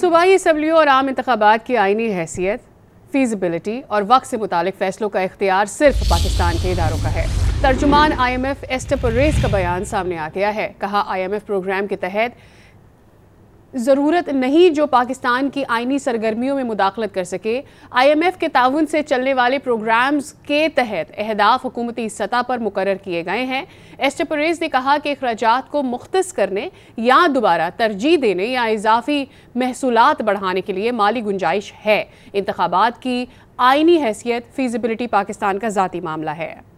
सूबाई इसम्बलियों और आम इंतबात की आइनी हैसियत फीजबिलिटी और वक्त से मुतल फैसलों का इख्तियार सिर्फ पाकिस्तान के इदारों का है तर्जुमान आई एम एफ रेस का बयान सामने आ गया है कहा आई एम एफ प्रोग्राम के तहत ज़रूरत नहीं जो पाकिस्तान की आइनी सरगर्मियों में मुदाखलत कर सके आईएमएफ के ताउन से चलने वाले प्रोग्राम्स के तहत अहदाफ हुकूमती सतह पर मुकर किए गए हैं परेज ने कहा कि अखराज को मुख्त करने या दोबारा तरजीह देने या इजाफी महसूलत बढ़ाने के लिए माली गुंजाइश है इंतबात की आइनी हैसियत फ़ीज़बिलिटी पाकिस्तान का ज़ाती मामला है